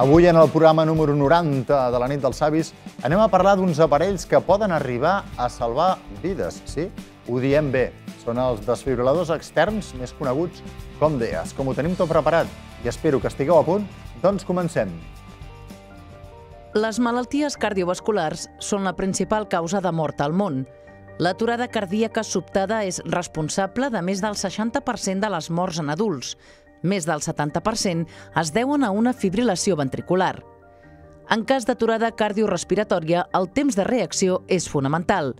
Avui, en el programa número 90 de la nit dels savis, anem a parlar d'uns aparells que poden arribar a salvar vides, sí? Ho diem bé. Són els desfibriladors externs més coneguts com DEAS. Com ho tenim tot preparat i espero que estigueu a punt, doncs comencem. Les malalties cardiovasculars són la principal causa de mort al món. L'aturada cardíaca sobtada és responsable de més del 60% de les morts en adults, més del 70% es deuen a una fibrilació ventricular. En cas d'aturada cardiorrespiratòria, el temps de reacció és fonamental.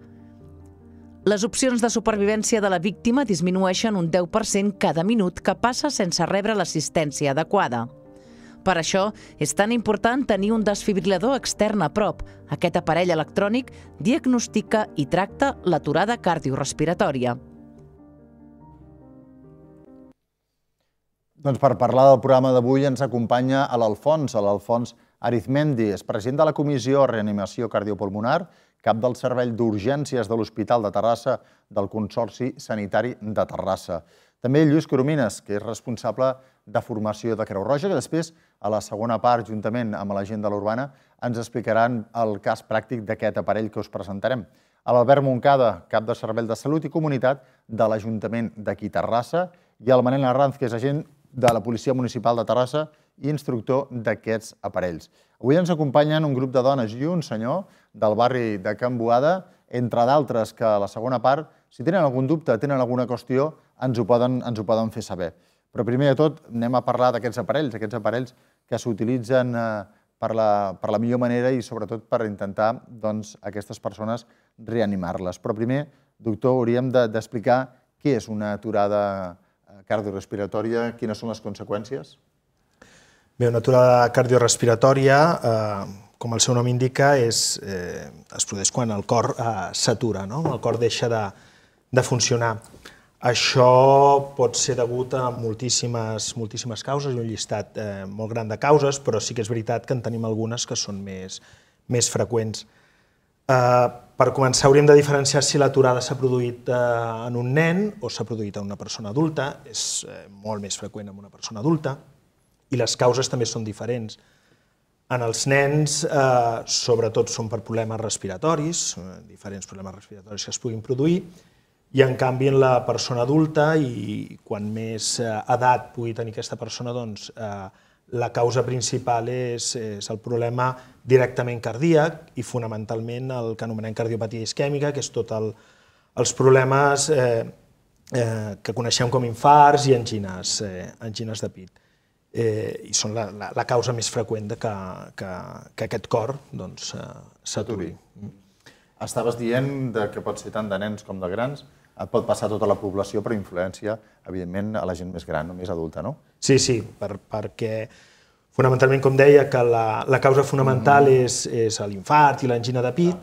Les opcions de supervivència de la víctima disminueixen un 10% cada minut que passa sense rebre l'assistència adequada. Per això és tan important tenir un desfibrilador extern a prop. Aquest aparell electrònic diagnostica i tracta l'aturada cardiorrespiratòria. Doncs per parlar del programa d'avui ens acompanya l'Alfons, l'Alfons Arizmendi, és president de la Comissió Reanimació Cardiopulmonar, cap del Servei d'Urgències de l'Hospital de Terrassa del Consorci Sanitari de Terrassa. També Lluís Coromines, que és responsable de formació de Creu Roja, que després, a la segona part, juntament amb la gent de l'Urbana, ens explicaran el cas pràctic d'aquest aparell que us presentarem. A l'Albert Moncada, cap de Servei de Salut i Comunitat de l'Ajuntament d'aquí Terrassa, i el Manel Arranz, que és agent de la Policia Municipal de Terrassa i instructor d'aquests aparells. Avui ens acompanyen un grup de dones i un senyor del barri de Can Boada, entre d'altres que a la segona part, si tenen algun dubte, tenen alguna qüestió, ens ho poden, ens ho poden fer saber. Però primer de tot anem a parlar d'aquests aparells, aquests aparells que s'utilitzen eh, per, la, per la millor manera i sobretot per intentar doncs, aquestes persones reanimar-les. Però primer, doctor, hauríem d'explicar de, què és una aturada Eh, cardiorrespiratòria, quines són les conseqüències? Bé, una aturada cardiorrespiratòria, eh, com el seu nom indica, és, eh, es produeix quan el cor eh, s'atura, no? el cor deixa de, de funcionar. Això pot ser degut a moltíssimes, moltíssimes causes, un llistat eh, molt gran de causes, però sí que és veritat que en tenim algunes que són més, més freqüents. Eh, per començar, hauríem de diferenciar si l'aturada s'ha produït eh, en un nen o s'ha produït en una persona adulta. És eh, molt més freqüent en una persona adulta i les causes també són diferents. En els nens, eh, sobretot són per problemes respiratoris, diferents problemes respiratoris que es puguin produir, i en canvi en la persona adulta, i quan més edat pugui tenir aquesta persona, doncs, eh, la causa principal és, és el problema directament cardíac i fonamentalment el que anomenem cardiopatia isquèmica, que és tot el, els problemes eh, eh, que coneixem com infarts i angines, eh, angines de pit. Eh, I són la, la, la causa més freqüent de que, que, que aquest cor s'aturi. Doncs, eh, Estaves dient de que pot ser tant de nens com de grans, Eh, pot passar a tota la població, però influència, evidentment, a la gent més gran, no més adulta, no? Sí, sí, per, perquè fonamentalment, com deia, que la, la causa fonamental mm. és, és l'infart i l'angina de pit,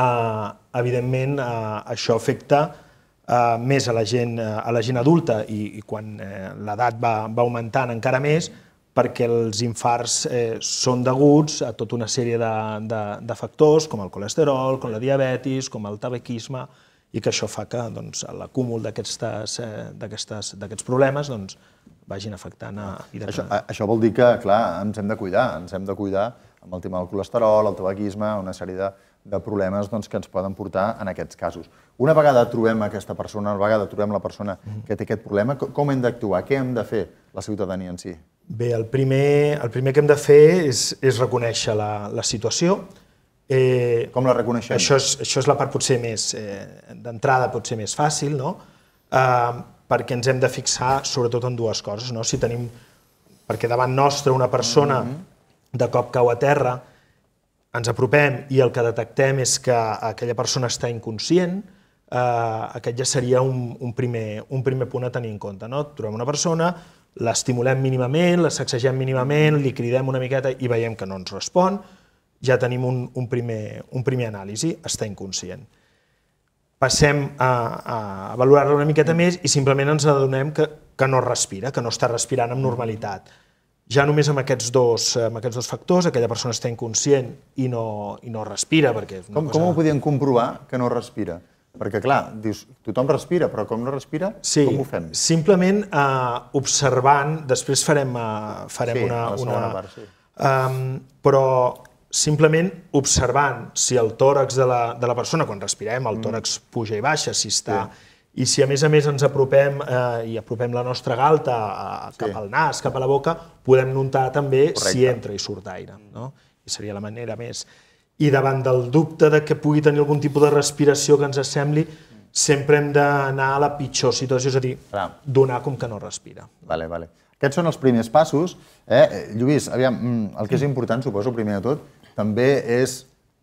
ah. uh, evidentment, uh, això afecta uh, més a la gent, uh, a la gent adulta i, i quan uh, l'edat va, va augmentant encara més, perquè els infarts eh, són deguts a tota una sèrie de, de, de factors, com el colesterol, com la diabetis, com el tabaquisme, i que això fa que doncs, l'acúmul eh, d'aquests problemes doncs, vagin afectant a... Això, això vol dir que, clar, ens hem de cuidar, ens hem de cuidar amb el tema del colesterol, el tabaquisme, una sèrie de, de problemes doncs, que ens poden portar en aquests casos. Una vegada trobem aquesta persona, una vegada trobem la persona mm-hmm. que té aquest problema, com hem d'actuar? Què hem de fer la ciutadania en si? Bé, el primer, el primer que hem de fer és, és reconèixer la, la situació, Eh, Com la reconeixem? Això és, això és la part potser més, eh, d'entrada potser més fàcil, no? Eh, perquè ens hem de fixar sobretot en dues coses, no? Si tenim, perquè davant nostra una persona mm -hmm. de cop cau a terra, ens apropem i el que detectem és que aquella persona està inconscient, eh, aquest ja seria un, un, primer, un primer punt a tenir en compte. No? Trobem una persona, l'estimulem mínimament, la sacsegem mínimament, li cridem una miqueta i veiem que no ens respon, ja tenim un, un, primer, un primer anàlisi, està inconscient. Passem a, a valorar-la una miqueta més i simplement ens adonem que, que no respira, que no està respirant amb normalitat. Ja només amb aquests dos, amb aquests dos factors, aquella persona està inconscient i no, i no respira. Perquè com, cosa... com ho podien comprovar que no respira? Perquè, clar, dius, tothom respira, però com no respira, sí, com ho fem? Simplement eh, observant, després farem, eh, farem sí, una... una part, sí. um, però simplement observant si el tòrax de la, de la persona, quan respirem, el mm. tòrax puja i baixa, si està... Sí. I si a més a més ens apropem eh, i apropem la nostra galta eh, cap sí. al nas, cap a la boca, podem notar també Correcte. si entra i surt aire. No? I seria la manera més. I davant del dubte de que pugui tenir algun tipus de respiració que ens assembli, sempre hem d'anar a la pitjor situació, és a dir, Clar. donar com que no respira. Vale, vale. Aquests són els primers passos. Eh? eh Lluís, aviam, mm, el que és important, suposo, primer de tot, també és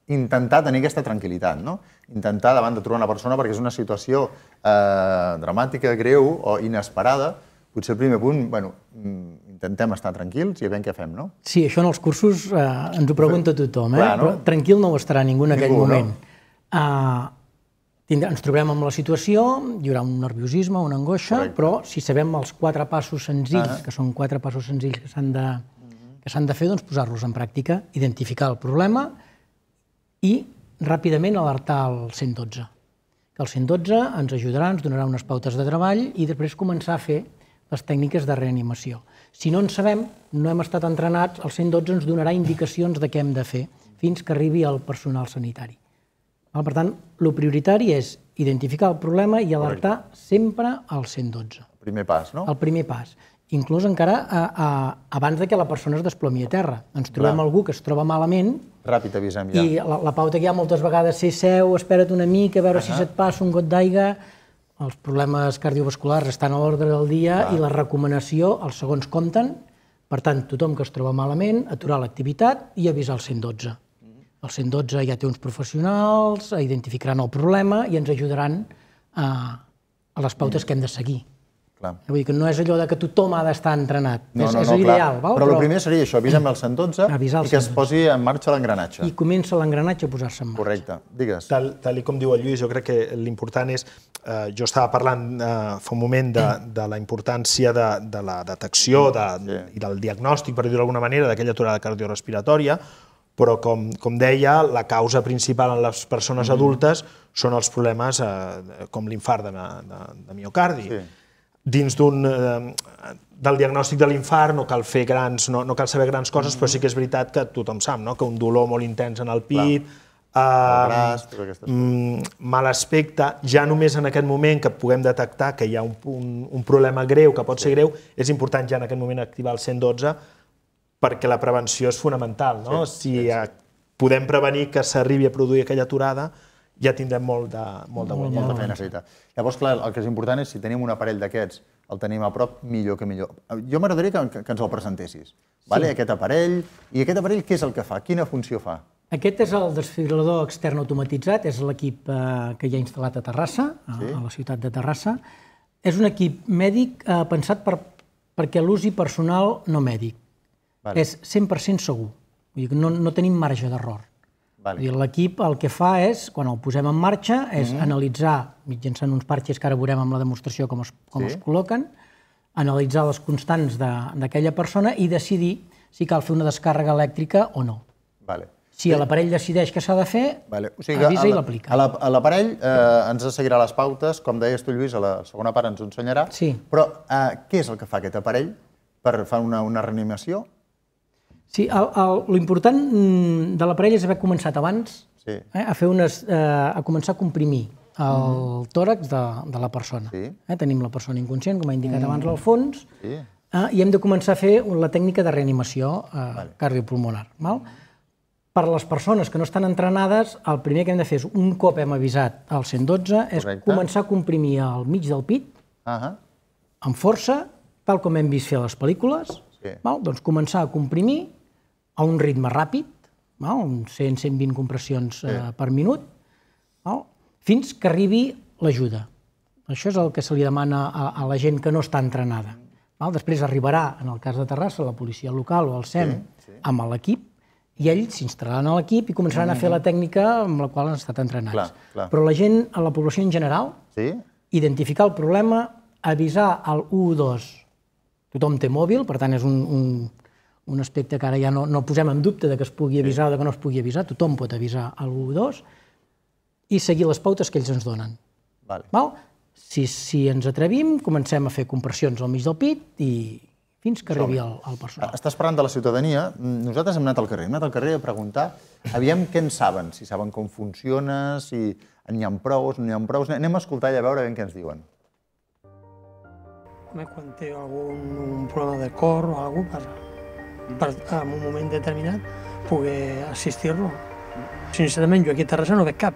intentar tenir aquesta tranquil·litat, no? intentar davant de trobar una persona perquè és una situació eh, dramàtica, greu o inesperada, potser el primer punt, bueno, mm, intentem estar tranquils i a veure què fem, no? Sí, això en els cursos eh, ens ho pregunta tothom, eh? Clar, no? Però tranquil no ho estarà ningú en ningú, aquell moment. No? Uh, eh, tindrà, ens trobem amb la situació, hi haurà un nerviosisme, una angoixa, Correcte. però si sabem els quatre passos senzills, ah. que són quatre passos senzills que s'han de que s'han de fer, doncs, posar-los en pràctica, identificar el problema i ràpidament alertar el 112. Que el 112 ens ajudarà, ens donarà unes pautes de treball i després començar a fer les tècniques de reanimació. Si no en sabem, no hem estat entrenats, el 112 ens donarà indicacions de què hem de fer fins que arribi el personal sanitari. Per tant, el prioritari és identificar el problema i alertar sempre al 112. El primer pas, no? El primer pas inclús encara a, a, abans de que la persona es desplomi a terra. Ens trobem Clar. algú que es troba malament... Ràpid avisem, ja. I la, la pauta que hi ha moltes vegades, si seu, espera't una mica, a veure Aha. si se't passa un got d'aigua... Els problemes cardiovasculars estan a l'ordre del dia Clar. i la recomanació, els segons compten, per tant, tothom que es troba malament, aturar l'activitat i avisar el 112. Mm-hmm. El 112 ja té uns professionals, identificaran el problema i ens ajudaran a, a les pautes mm. que hem de seguir. Clar. Vull dir que no és allò de que tothom ha d'estar entrenat, no, és, no, no, és Val? Però, però el primer seria això, avisa'm el 112 i que 112. es posi en marxa l'engranatge. I comença l'engranatge a posar-se en marxa. Correcte, digues. Tal, tal com diu el Lluís, jo crec que l'important és, eh, jo estava parlant eh, fa un moment de, de la importància de, de la detecció de, sí. i del diagnòstic, per dir-ho d'alguna manera, d'aquella aturada cardiorrespiratòria, però com, com deia, la causa principal en les persones mm -hmm. adultes són els problemes eh, com l'infart de, de, de miocardi. Sí dins d'un eh, del diagnòstic de l'infart no cal fer grans, no, no cal saber grans coses, mm -hmm. però mm-hmm. sí que és veritat que tothom sap, no? que un dolor molt intens en el pit, Clar. eh, braç, mm, mal aspecte, ja només en aquest moment que puguem detectar que hi ha un, un, un problema greu, que pot sí. ser greu, és important ja en aquest moment activar el 112 perquè la prevenció és fonamental. No? Sí. Si sí. Eh, podem prevenir que s'arribi a produir aquella aturada, ja tindrem molt de, molt de guanyar. de feina, Rita. Llavors, clar, el que és important és si tenim un aparell d'aquests, el tenim a prop, millor que millor. Jo m'agradaria que, que ens el presentessis. Vale? Aquest aparell. I aquest aparell què és el que fa? Quina funció fa? Aquest és el desfibrilador extern automatitzat, és l'equip eh, que hi ha instal·lat a Terrassa, a, sí. a la ciutat de Terrassa. És un equip mèdic eh, pensat per, perquè l'usi personal no mèdic. Vale. És 100% segur. Vull dir, no, no tenim marge d'error. Vale. L'equip el que fa és, quan el posem en marxa, és mm -hmm. analitzar, mitjançant uns parxes que ara veurem amb la demostració com es, com sí. es col·loquen, analitzar les constants d'aquella persona i decidir si cal fer una descàrrega elèctrica o no. Vale. Si sí. l'aparell decideix que s'ha de fer, vale. o sigui avisa i l'aplica. A l'aparell eh, ens seguirà les pautes, com deies tu, Lluís, a la segona part ens ensenyarà. Sí. Però eh, què és el que fa aquest aparell per fer una, una reanimació? Sí, l'important mm, de la parella és haver començat abans sí. eh, a, fer unes, eh, a començar a comprimir el mm. tòrax de, de la persona. Sí. Eh, tenim la persona inconscient, com ha indicat mm. abans l'Alfons, sí. eh, i hem de començar a fer la tècnica de reanimació eh, vale. cardiopulmonar. Val? Per a les persones que no estan entrenades, el primer que hem de fer és, un cop hem avisat al 112, és començar a comprimir al mig del pit, uh -huh. amb força, tal com hem vist fer a les pel·lícules, sí. val? doncs començar a comprimir a un ritme ràpid, val? un 100-120 compressions eh, per minut, val? fins que arribi l'ajuda. Això és el que se li demana a, a la gent que no està entrenada. Val? Després arribarà, en el cas de Terrassa, la policia local o el SEM sí, sí. amb l'equip i ells s'instal·laran a l'equip i començaran mm -hmm. a fer mm. la tècnica amb la qual han estat entrenats. Clar, clar. Però la gent, a la població en general, sí? identificar el problema, avisar al 112. Tothom té mòbil, per tant és un, un, un aspecte que ara ja no, no posem en dubte de que es pugui avisar sí. o de que no es pugui avisar, tothom pot avisar algú 1 dos, i seguir les pautes que ells ens donen. Vale. Val? Si, si ens atrevim, comencem a fer compressions al mig del pit i fins que arribi el, el personal. Estàs parlant de la ciutadania. Nosaltres hem anat al carrer. Hem anat al carrer a preguntar aviam què en saben, si saben com funciona, si n'hi ha prou, no n'hi ha prou. Anem a escoltar i a veure ben què ens diuen. Home, quan té algun un problema de cor o alguna cosa, per en un moment determinat poder assistir-lo. Sincerament, jo aquí a Terrassa no veig cap.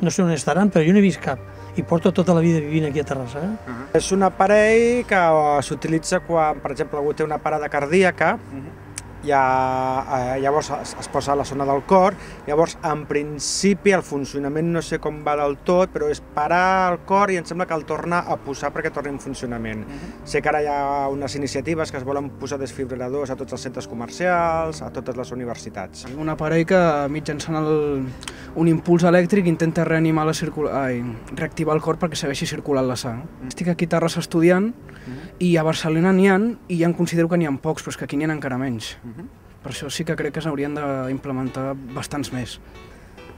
No sé on estaran, però jo no he vist cap. I porto tota la vida vivint aquí a Terrassa. Eh? Uh -huh. És un aparell que s'utilitza quan, per exemple, algú té una parada cardíaca, uh mhm. -huh ja, eh, llavors es, es posa a la zona del cor, llavors en principi el funcionament no sé com va del tot, però és parar el cor i em sembla que el torna a posar perquè torni en funcionament. Uh mhm. -huh. Sé que ara hi ha unes iniciatives que es volen posar desfibriladors a tots els centres comercials, a totes les universitats. Un aparell que mitjançant el, un impuls elèctric intenta reanimar la circula... Ai, reactivar el cor perquè segueixi circulant la sang. Uh mm. -huh. Estic aquí a Terrassa estudiant uh mm. -huh i a Barcelona n'hi ha, i ja en considero que n'hi ha pocs, però és que aquí n'hi ha encara menys. Uh mhm. -huh. Per això sí que crec que s'haurien d'implementar bastants més.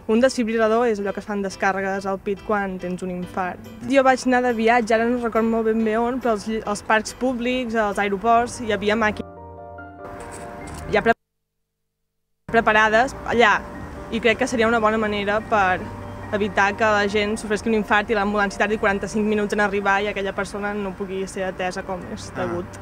Un desfibrilador és allò que fan descàrregues al pit quan tens un infart. Jo vaig anar de viatge, ara no recordo molt ben bé on, però als, als parcs públics, als aeroports, hi havia màquines ja pre preparades allà i crec que seria una bona manera per evitar que la gent sofresqui un infart i l'ambulància tardi 45 minuts en arribar i aquella persona no pugui ser atesa com és ah. degut.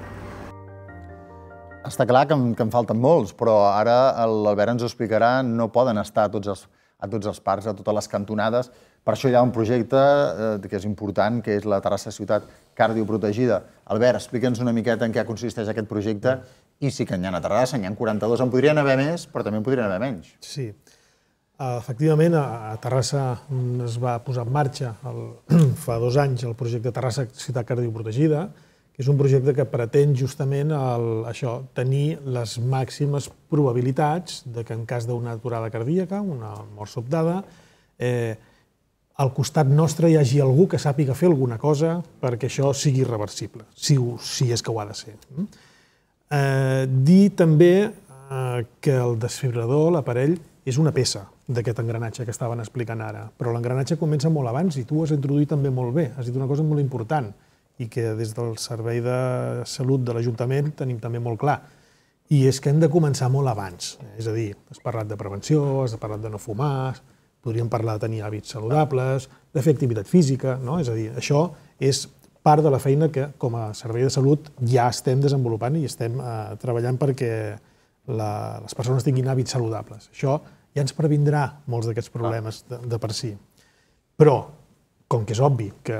Està clar que en, que en falten molts, però ara l'Albert ens ho explicarà, no poden estar a tots els, a tots els parcs, a totes les cantonades. Per això hi ha un projecte eh, que és important, que és la Terrassa Ciutat Cardioprotegida. Albert, explica'ns una miqueta en què consisteix aquest projecte i sí que n'hi ha a Terrassa, n'hi ha 42, en podrien haver més, però també en podrien haver menys. Sí, Efectivament, a Terrassa es va posar en marxa el, fa dos anys el projecte Terrassa Ciutat Cardioprotegida, que és un projecte que pretén justament el, això, tenir les màximes probabilitats de que en cas d'una aturada cardíaca, una mort sobtada, eh, al costat nostre hi hagi algú que sàpiga fer alguna cosa perquè això sigui reversible, si, ho, si és que ho ha de ser. Mm? Eh, dir també eh, que el desfibrador, l'aparell, és una peça, d'aquest engranatge que estaven explicant ara. Però l'engranatge comença molt abans i tu ho has introduït també molt bé. Has dit una cosa molt important i que des del Servei de Salut de l'Ajuntament tenim també molt clar. I és que hem de començar molt abans. És a dir, has parlat de prevenció, has parlat de no fumar, podríem parlar de tenir hàbits saludables, de fer activitat física, no? És a dir, això és part de la feina que, com a Servei de Salut, ja estem desenvolupant i estem eh, treballant perquè la, les persones tinguin hàbits saludables. Això ja ens previndrà molts d'aquests problemes de, de per si. Però, com que és obvi que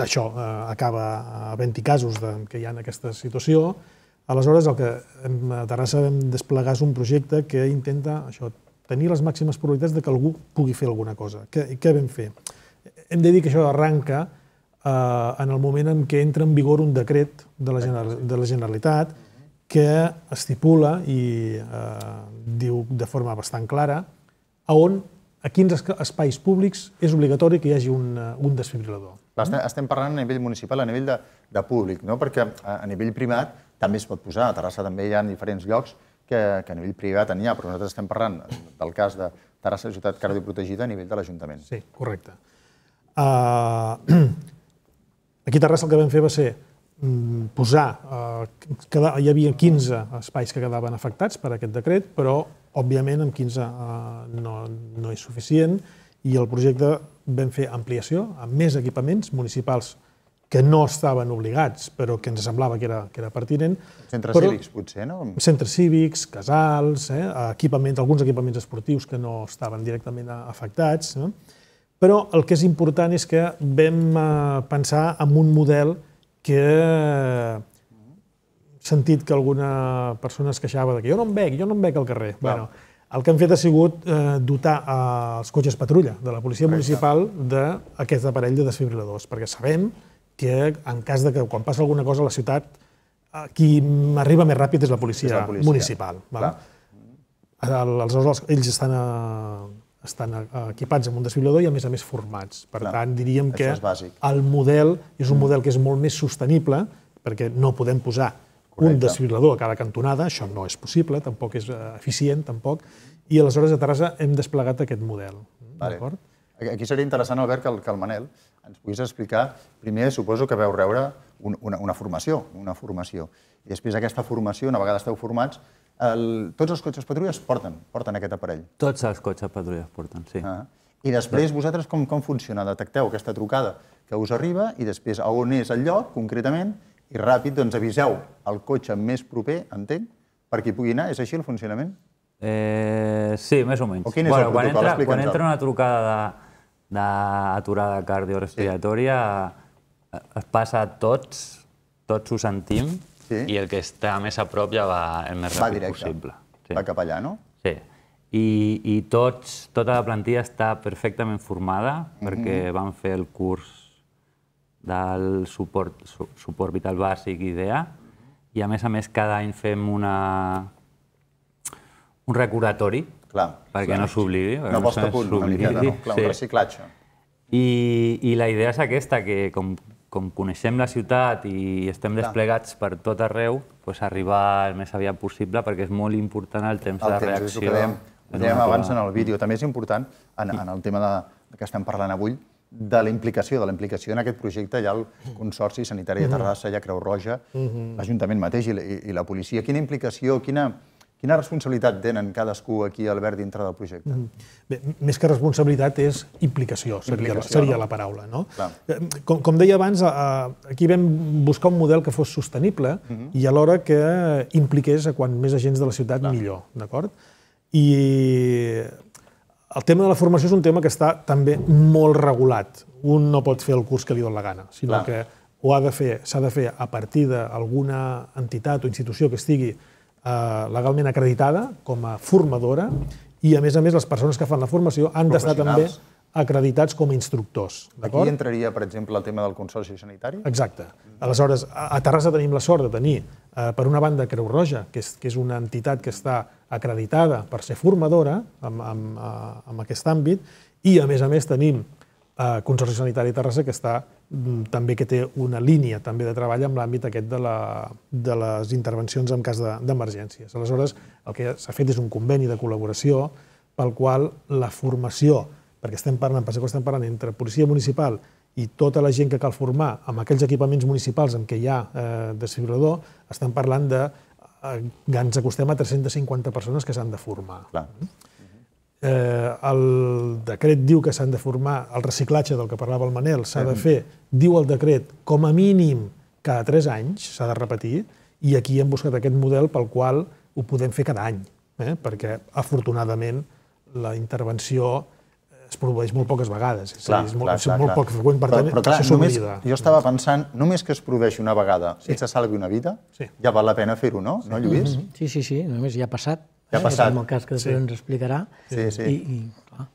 això eh, acaba a 20 casos de, que hi ha en aquesta situació, aleshores el que hem, a Terrassa vam desplegar és un projecte que intenta això, tenir les màximes probabilitats de que algú pugui fer alguna cosa. Què, què vam fer? Hem de dir que això arranca eh, en el moment en què entra en vigor un decret de la, de la Generalitat que estipula i eh, diu de forma bastant clara a on a quins espais públics és obligatori que hi hagi un, eh, un desfibrilador. estem, estem parlant a nivell municipal, a nivell de, de públic, no? perquè a, a nivell privat també es pot posar, a Terrassa també hi ha diferents llocs que, que a nivell privat n'hi ha, però nosaltres estem parlant del cas de Terrassa de Ciutat Cardioprotegida a nivell de l'Ajuntament. Sí, correcte. Uh, aquí a Terrassa el que vam fer va ser Mm, posar, eh, queda, hi havia 15 espais que quedaven afectats per aquest decret, però òbviament amb 15 eh, no, no és suficient i el projecte vam fer ampliació amb més equipaments municipals que no estaven obligats, però que ens semblava que era, que era pertinent. Centres però, cívics, potser, no? Centres cívics, casals, eh, equipament, alguns equipaments esportius que no estaven directament afectats. No? Però el que és important és que vam eh, pensar en un model que que he sentit que alguna persona es queixava de que jo no em veig, jo no em veig al carrer. Clar. Bueno, el que hem fet ha sigut eh, dotar els cotxes patrulla de la policia Correcte. municipal d'aquest aparell de desfibriladors, perquè sabem que en cas de que quan passa alguna cosa a la ciutat, eh, qui arriba més ràpid és la policia, és la policia. municipal. Val? Els, els, ells estan a, estan equipats amb un desfibrilador i, a més a més, formats. Per Clar, tant, diríem que el model és un mm. model que és molt més sostenible, perquè no podem posar Correcte. un desfibrilador a cada cantonada, això no és possible, tampoc és eh, eficient, tampoc, i aleshores a Terrassa hem desplegat aquest model. Vale. Aquí seria interessant, Albert, que el, que el Manel ens puguis explicar, primer suposo que veu rebre un, una, una formació, una formació, i després aquesta formació, una vegada esteu formats, el, tots els cotxes patrulles porten, porten aquest aparell. Tots els cotxes patrulles porten, sí. Ah. I després vosaltres com, com funciona? Detecteu aquesta trucada que us arriba i després on és el lloc, concretament, i ràpid doncs, aviseu el cotxe més proper, entenc, perquè pugui anar. És així el funcionament? Eh, sí, més o menys. O quin és bueno, el protocol? Quan entra, quan entra una trucada d'aturada cardiorespiratòria, sí. Eh, es passa a tots, tots ho sentim, sí. i el que està més a prop ja va el més ràpid directe. possible. Sí. Va cap allà, no? Sí. I, i tots, tota la plantilla està perfectament formada mm -hmm. perquè van fer el curs del suport, su, suport vital bàsic IDEA i a més a més cada any fem una, un recordatori clar, perquè clar. no s'oblidi. No posta no punt, una miqueta, no? Clar, sí. un reciclatge. I, I la idea és aquesta, que com com coneixem la ciutat i estem desplegats per tot arreu, arribar el més aviat possible perquè és molt important el temps el de temps, reacció. El que dèiem abans en el vídeo. També és important, en, en el tema de, que estem parlant avui, de la implicació, de la implicació en aquest projecte hi ha el Consorci Sanitari de mm-hmm. Terrassa, hi ha Creu Roja, mm-hmm. l'Ajuntament mateix i, i la policia. Quina implicació, quina Quina responsabilitat tenen cadascú aquí, Albert, dintre del projecte? Mm. Bé, més que responsabilitat és implicació, seria, implicació, seria no? la paraula. No? Eh, com, com deia abans, aquí vam buscar un model que fos sostenible mm -hmm. i alhora que impliqués a quant més agents de la ciutat Clar. millor. d'acord? I el tema de la formació és un tema que està també molt regulat. Un no pot fer el curs que li dona la gana, sinó Clar. que ho ha de fer, s'ha de fer a partir d'alguna entitat o institució que estigui Eh, legalment acreditada com a formadora i, a més a més, les persones que fan la formació han d'estar també acreditats com a instructors. Aquí entraria, per exemple, el tema del Consorci Sanitari? Exacte. Aleshores, a Terrassa tenim la sort de tenir, eh, per una banda, Creu Roja, que és, que és una entitat que està acreditada per ser formadora en, en, eh, en aquest àmbit, i, a més a més, tenim eh, Consorci Sanitari Terrassa, que està Mm, també que té una línia també de treball amb l'àmbit aquest de, la, de les intervencions en cas d'emergències. De, Aleshores, el que s'ha fet és un conveni de col·laboració pel qual la formació, perquè estem parlant, per estem parlant entre policia municipal i tota la gent que cal formar amb aquells equipaments municipals en què hi ha eh, desfibrador, estem parlant de eh, ens acostem a 350 persones que s'han de formar. Clar eh, el decret diu que s'han de formar el reciclatge del que parlava el Manel, s'ha de mm. fer, diu el decret, com a mínim cada 3 anys s'ha de repetir i aquí hem buscat aquest model pel qual ho podem fer cada any, eh? perquè afortunadament la intervenció eh, es produeix molt poques vegades, és, clar, és molt, clar, és molt clar, poc freqüent, per però, tant, però, clar, això només, Jo estava mm. pensant, només que es produeix una vegada sí. i se salvi una vida, sí. ja val la pena fer-ho, no? Sí. No, Lluís? Mm -hmm. Sí, sí, sí, només ja ha passat ja ha eh, passat. Amb el cas que després sí. ens explicarà. Sí, sí. I, i, clar.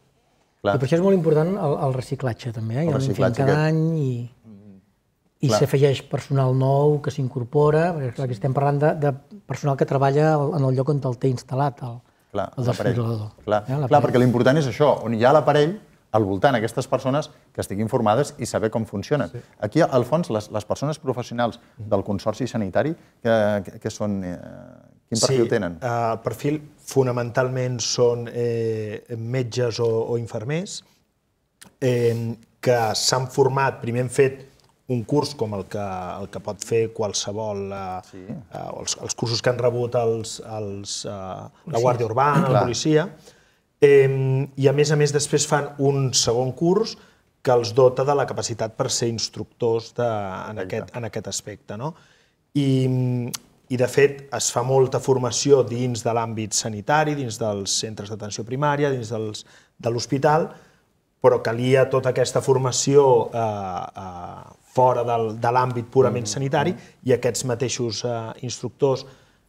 clar. I per això és molt important el, el reciclatge, també. Eh? El reciclatge cada any i, mm. i s'afegeix personal nou que s'incorpora, perquè clar, aquí estem parlant de, de personal que treballa en el lloc on el té instal·lat el, clar, el desfibrilador. Clar. Eh? clar, perquè l'important és això, on hi ha l'aparell, al voltant aquestes persones que estiguin formades i saber com funcionen. Sí. Aquí, al fons, les, les persones professionals del Consorci Sanitari, que, que, que són, eh, quin perfil sí, tenen? Sí, eh, perfil fonamentalment són eh, metges o, o infermers eh, que s'han format, primer han fet un curs com el que, el que pot fer qualsevol, eh, sí. eh, els, els cursos que han rebut els, els, eh, la Guàrdia Urbana, sí, la policia, Eh, I a més a més després fan un segon curs que els dota de la capacitat per ser instructors de, en, aquest, en aquest aspecte. No? I, I, de fet, es fa molta formació dins de l'àmbit sanitari, dins dels centres d'atenció primària, dins dels, de l'hospital, però calia tota aquesta formació eh, eh, fora del, de l'àmbit purament mm-hmm. sanitari i aquests mateixos eh, instructors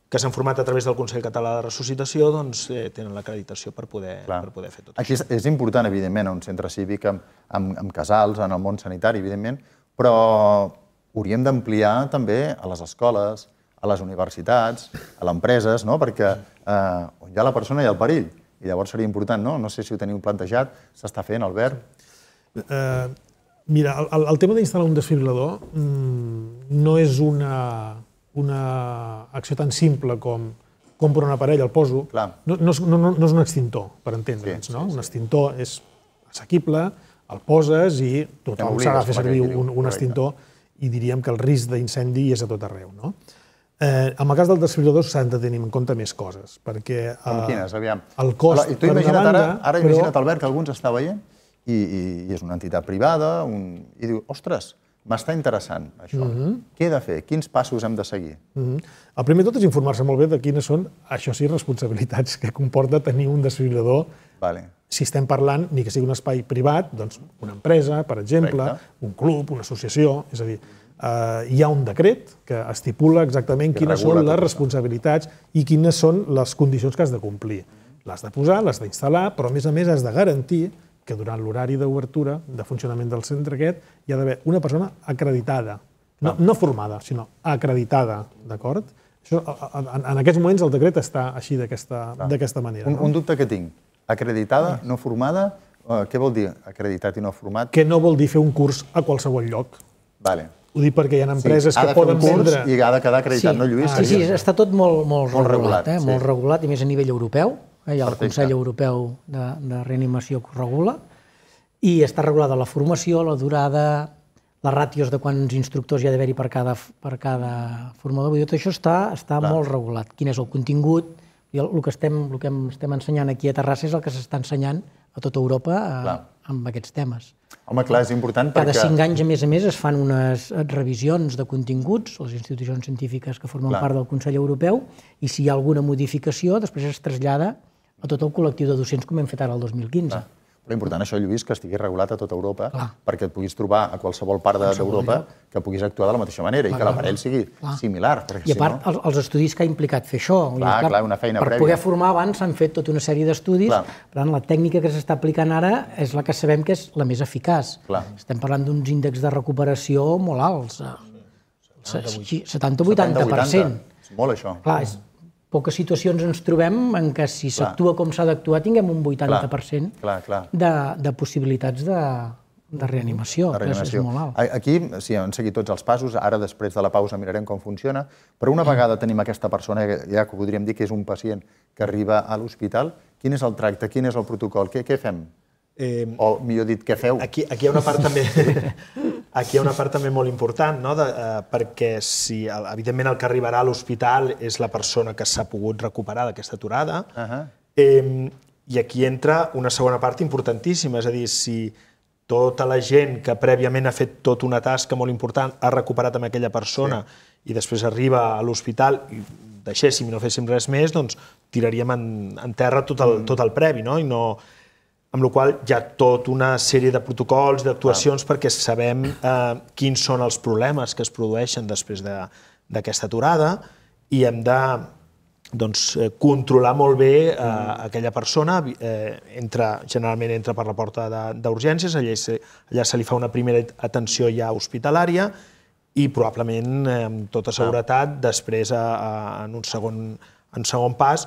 que s'han format a través del Consell Català de Ressuscitació doncs, eh, tenen l'acreditació per, poder, Clar. per poder fer tot Aquí és, és important, evidentment, un centre cívic amb, amb, amb casals, en el món sanitari, evidentment, però hauríem d'ampliar també a les escoles, a les universitats, a les empreses, no? perquè eh, on hi ha la persona hi ha el perill. I llavors seria important, no? No sé si ho teniu plantejat, s'està fent, Albert? Eh, mira, el, el tema d'instal·lar un desfibrilador mmm, no és una una acció tan simple com compro un aparell, el poso, no, no, no, no és un extintor, per entendre'ns, sí, no? Sí, sí. Un extintor és assequible, el poses i tothom s'ha de fer servir un, un extintor i diríem que el risc d'incendi és a tot arreu, no? Eh, en el cas del desfibrilador s'han de tenir en compte més coses, perquè eh, Com quines, aviam. el cost... i tu imagina't banda, ara, ara però... Albert, que algú ens està veient i, i, i és una entitat privada un, i diu, ostres, m'està interessant això. Mm -hmm. Què he de fer? Quins passos hem de seguir? Mm -hmm. El primer tot és informar-se molt bé de quines són, això sí, responsabilitats que comporta tenir un desfibrilador. Vale. Si estem parlant, ni que sigui un espai privat, doncs una empresa, per exemple, Correcte. un club, una associació, és a dir, eh, hi ha un decret que estipula exactament que quines són les responsabilitats i quines són les condicions que has de complir. L'has de posar, l'has d'instal·lar, però a més a més has de garantir que durant l'horari d'obertura, de funcionament del centre aquest, hi ha d'haver una persona acreditada, no, ah. no formada, sinó acreditada, d'acord? Això, en, en aquests moments el decret està així d'aquesta ah. manera. Un, no? un dubte que tinc. Acreditada, no formada, eh, què vol dir acreditat i no format? Que no vol dir fer un curs a qualsevol lloc. Vale. Ho dic perquè hi ha empreses sí, ha que poden vendre... I ha de quedar acreditat, sí. no, Lluís? Ah, sí, sí, està tot molt, molt, molt regulat, regulat eh? sí. molt regulat, i més a nivell europeu. Eh? Hi ha el Perfecte. Consell Europeu de, de Reanimació que regula i està regulada la formació, la durada, les ràtios de quants instructors hi ha d'haver-hi per, cada, per cada formador. Vull dir, tot això està, està Clar. molt regulat. Quin és el contingut, i el, el, que estem, el que estem ensenyant aquí a Terrassa és el que s'està ensenyant a tota Europa a, amb aquests temes. Home, clar, és important Cada perquè... Cada cinc anys, a més a més, es fan unes revisions de continguts, les institucions científiques que formen clar. part del Consell Europeu, i si hi ha alguna modificació, després es trasllada a tot el col·lectiu de docents com hem fet ara el 2015. Clar. Però important això, Lluís, que estigui regulat a tota Europa clar. perquè et puguis trobar a qualsevol part d'Europa que puguis actuar de la mateixa manera clar, i que l'aparell sigui clar. similar. I a part, si no... els, els estudis que ha implicat fer això. Clar, clar, clar una feina per prèvia. poder formar abans s'han fet tota una sèrie d'estudis, per tant, la tècnica que s'està aplicant ara és la que sabem que és la més eficaç. Clar. Estem parlant d'uns índexs de recuperació molt alts, 70-80%. Eh, és molt, això. Clar, és, poques situacions ens trobem en què si s'actua com s'ha d'actuar tinguem un 80% clar, clar, clar. De, de possibilitats de, de reanimació, de reanimació. és molt alt. Aquí, sí, hem seguit tots els passos, ara després de la pausa mirarem com funciona, però una vegada mm. tenim aquesta persona, ja que podríem dir que és un pacient que arriba a l'hospital, quin és el tracte, quin és el protocol, què, què fem? Eh, o millor dit, què feu? Aquí, aquí hi ha una part també... Aquí hi ha una part també molt important, no? de, eh, perquè si, el, evidentment el que arribarà a l'hospital és la persona que s'ha pogut recuperar d'aquesta aturada, uh -huh. eh, i aquí entra una segona part importantíssima, és a dir, si tota la gent que prèviament ha fet tota una tasca molt important ha recuperat amb aquella persona sí. i després arriba a l'hospital i deixéssim i no féssim res més, doncs tiraríem en, en terra tot el, mm. tot el previ, no? I no amb la qual hi ha tota una sèrie de protocols, d'actuacions, ah. perquè sabem eh, quins són els problemes que es produeixen després d'aquesta de, aturada i hem de doncs, eh, controlar molt bé eh, mm. aquella persona, eh, entra, generalment entra per la porta d'urgències, allà, allà se li fa una primera atenció ja hospitalària i probablement, eh, amb tota seguretat, després a, eh, a, eh, en, un segon, en segon pas,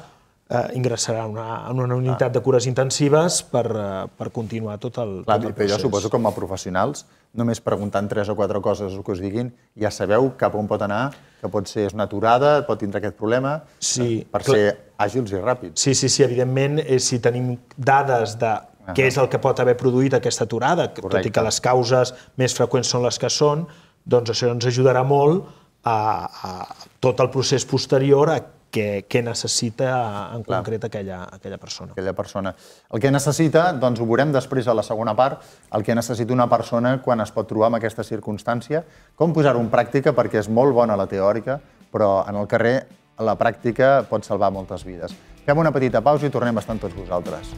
eh, ingressarà una, en una unitat de cures intensives per, eh, per continuar tot el, Clar, tot el procés. Però jo suposo que com a professionals, només preguntant tres o quatre coses que us diguin, ja sabeu cap on pot anar, que pot ser és una aturada, pot tindre aquest problema, sí, eh, per clar. ser àgils i ràpids. Sí, sí, sí, evidentment, és si tenim dades de què és el que pot haver produït aquesta aturada, Correcte. tot i que les causes més freqüents són les que són, doncs això ens ajudarà molt a, a tot el procés posterior a què, què necessita eh, en Clar. concret aquella, aquella persona. Aquella persona. El que necessita, doncs ho veurem després a la segona part, el que necessita una persona quan es pot trobar en aquesta circumstància, com posar-ho en pràctica, perquè és molt bona la teòrica, però en el carrer la pràctica pot salvar moltes vides. Fem una petita pausa i tornem a estar amb tots vosaltres.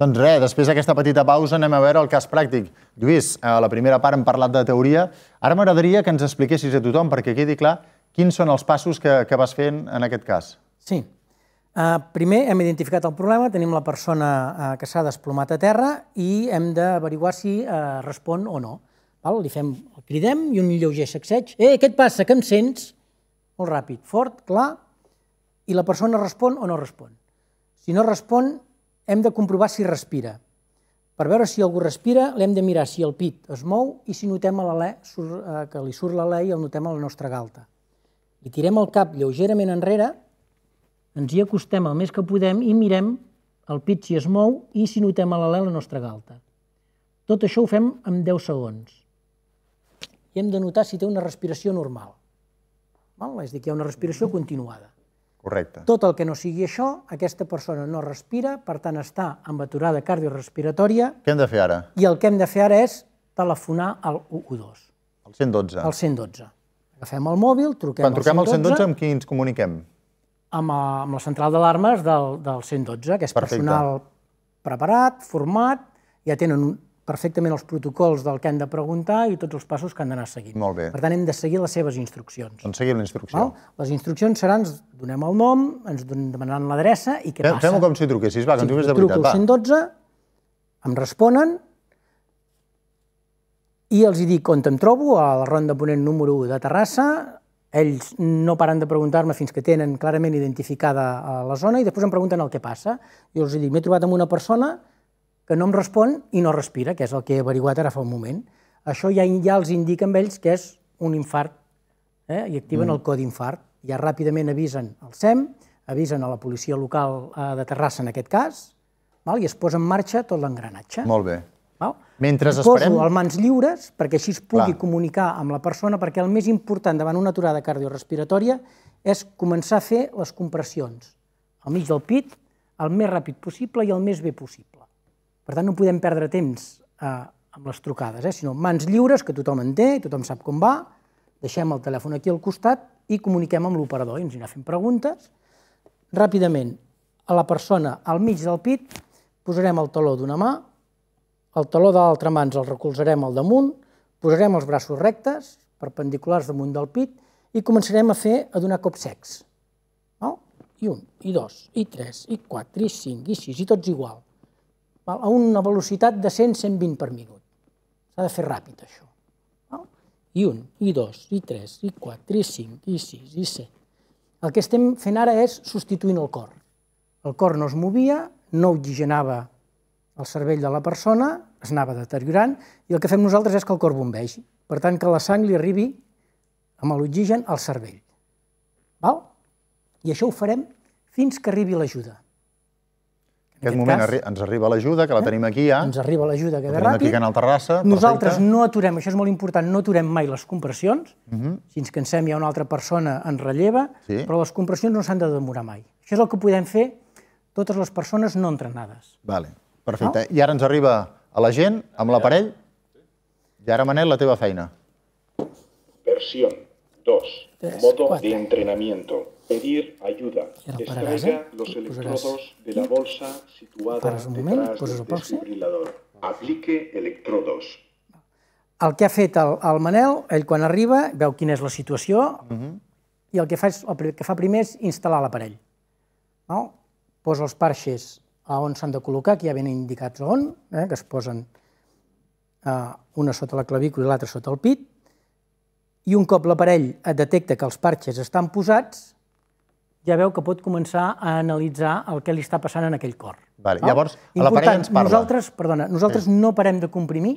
Doncs res, després d'aquesta petita pausa anem a veure el cas pràctic. Lluís, a la primera part hem parlat de teoria. Ara m'agradaria que ens expliquessis a tothom, perquè quedi clar, quins són els passos que, que vas fent en aquest cas. Sí. Uh, primer hem identificat el problema, tenim la persona uh, que s'ha desplomat a terra i hem d'averiguar si uh, respon o no. Val? Li fem, el cridem i un lleuger sacseig. Eh, què et passa, que em sents? Molt ràpid, fort, clar, i la persona respon o no respon. Si no respon, hem de comprovar si respira. Per veure si algú respira, l'hem de mirar si el pit es mou i si notem a l'alè eh, que li surt l'alè i el notem a la nostra galta. I tirem el cap lleugerament enrere, ens hi acostem el més que podem i mirem el pit si es mou i si notem a l'alè la nostra galta. Tot això ho fem en 10 segons. I hem de notar si té una respiració normal. Val? És a dir, que hi ha una respiració continuada. Correcte. Tot el que no sigui això, aquesta persona no respira, per tant està amb aturada cardiorrespiratòria. Què hem de fer ara? I el que hem de fer ara és telefonar al 112. Al 112. Al 112. Agafem el mòbil, truquem Quan al 112. Quan truquem al 112, amb qui ens comuniquem? Amb, eh, amb la central d'alarmes del, del 112, que és Perfecte. personal preparat, format, ja tenen un, perfectament els protocols del que han de preguntar i tots els passos que han d'anar seguint. Molt bé. Per tant, hem de seguir les seves instruccions. Doncs seguim la instrucció. Val? Les instruccions seran, ens donem el nom, ens demanaran l'adreça i què Fem, passa. Fem-ho com si truquessis, va, que si ens dius de veritat. Truco 112, em responen i els hi dic on em trobo, a la ronda ponent número 1 de Terrassa, ells no paren de preguntar-me fins que tenen clarament identificada eh, la zona i després em pregunten el que passa. Jo els dic, m'he trobat amb una persona que no em respon i no respira, que és el que he averiguat ara fa un moment. Això ja, ja els indica amb ells que és un infart eh? i activen mm. el codi infart. Ja ràpidament avisen al SEM, avisen a la policia local eh, de Terrassa en aquest cas, val? i es posa en marxa tot l'engranatge. Molt bé. Val? Mentre esperem... Poso el mans lliures perquè així es pugui Clar. comunicar amb la persona, perquè el més important davant una aturada cardiorrespiratòria és començar a fer les compressions al mig del pit, el més ràpid possible i el més bé possible. Per tant, no podem perdre temps eh, amb les trucades, eh, sinó mans lliures, que tothom en té, tothom sap com va, deixem el telèfon aquí al costat i comuniquem amb l'operador i ens anirà fent preguntes. Ràpidament, a la persona al mig del pit posarem el taló d'una mà, el taló de l'altra mà ens el recolzarem al damunt, posarem els braços rectes, perpendiculars damunt del pit, i començarem a fer a donar cops secs. No? I un, i dos, i tres, i quatre, i cinc, i sis, i tots igual a una velocitat de 100-120 per minut. S'ha de fer ràpid, això. Val? I un, i dos, i tres, i quatre, i cinc, i sis, i set. El que estem fent ara és substituint el cor. El cor no es movia, no oxigenava el cervell de la persona, es anava deteriorant, i el que fem nosaltres és que el cor bombegi. Per tant, que la sang li arribi amb l'oxigen al cervell. Val? I això ho farem fins que arribi l'ajuda. En aquest moment cas, ens arriba l'ajuda, que la eh? tenim aquí ja. Ens arriba l'ajuda, que ve ràpid. Aquí, Canal Terrassa. Nosaltres perfecte. no aturem, això és molt important, no aturem mai les compressions. Uh -huh. Si ens cansem hi ha una altra persona en relleva, sí. però les compressions no s'han de demorar mai. Això és el que podem fer totes les persones no entrenades. Vale, perfecte. No? I ara ens arriba a la gent, amb l'aparell. I ara, Manel, la teva feina. Versió 2. Modo de entrenamiento pedir ayuda. Extraiga los electrodos de la bolsa situada detrás del desfibrilador. Aplique electrodos. El que ha fet el, el Manel, ell quan arriba veu quina és la situació uh mhm. -huh. i el que, fa és, el que fa primer és instal·lar l'aparell. No? Posa els parxes a on s'han de col·locar, que ja ven indicats on, eh, que es posen eh, una sota la clavícula i l'altra sota el pit, i un cop l'aparell detecta que els parxes estan posats, ja veu que pot començar a analitzar el que li està passant en aquell cor. Vale. Llavors, l'aparell la parella ens parla. Nosaltres, perdona, nosaltres sí. no parem de comprimir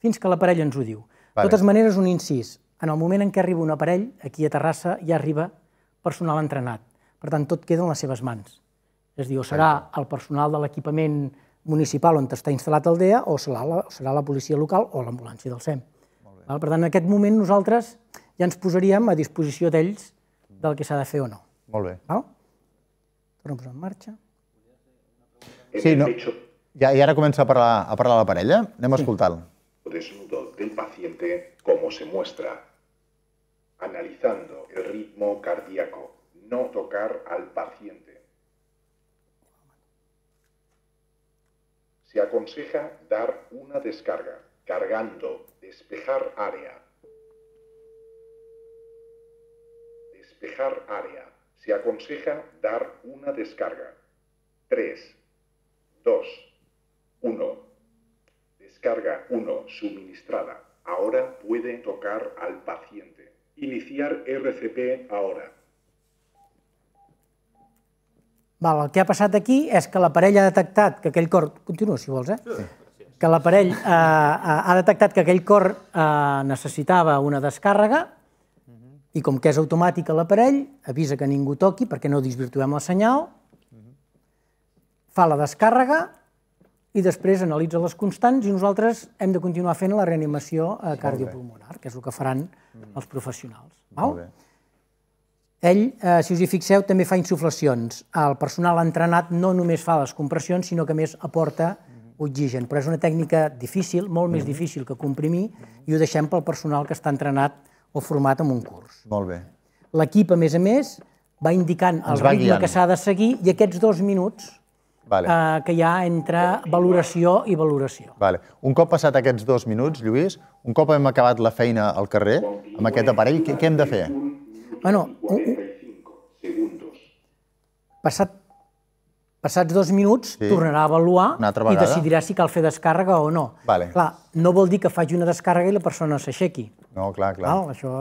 fins que la parella ens ho diu. De vale. totes maneres, un incís. En el moment en què arriba un aparell, aquí a Terrassa ja arriba personal entrenat. Per tant, tot queda en les seves mans. És a dir, o serà el personal de l'equipament municipal on està instal·lat el DEA, o serà la, serà la policia local o l'ambulància del SEM. Per tant, en aquest moment nosaltres ja ens posaríem a disposició d'ells del que s'ha de fer o no. en ¿Ah? marcha. Sí, no. Ya, y ahora comienza a parar la parella. Anem hemos Desnudo del paciente como se muestra, analizando el ritmo cardíaco, no tocar al paciente. Se aconseja dar una descarga, cargando, despejar área. Despejar área. Se aconseja dar una descarga. 3, 2, 1. Descarga 1 suministrada. Ahora puede tocar al paciente. Iniciar RCP ahora. Vale, que ha pasado aquí es que l'aparell ha detectat que aquell cor... Continua, si vols, eh? Que l'aparell eh, eh, ha detectat que aquel cor eh, necesitaba una descarga I com que és automàtic a l'aparell, avisa que ningú toqui perquè no disvirtuem el senyal, fa la descàrrega i després analitza les constants i nosaltres hem de continuar fent la reanimació cardiopulmonar, que és el que faran mm. els professionals. Val? Ell, eh, si us hi fixeu, també fa insuflacions. El personal entrenat no només fa les compressions, sinó que més aporta mm-hmm. oxigen, però és una tècnica difícil, molt més mm-hmm. difícil que comprimir, i ho deixem pel personal que està entrenat o format amb un curs. Molt bé. L'equip, a més a més, va indicant el va ritme guiant. que s'ha de seguir i aquests dos minuts vale. eh, que hi ha entre valoració i valoració. Vale. Un cop passat aquests dos minuts, Lluís, un cop hem acabat la feina al carrer, amb aquest aparell, què, què hem de fer? Bueno, un, un... passat Passats dos minuts, sí. tornarà a avaluar i decidirà si cal fer descàrrega o no. Vale. Clar, no vol dir que faci una descàrrega i la persona s'aixequi. No, clar, clar. Val? Això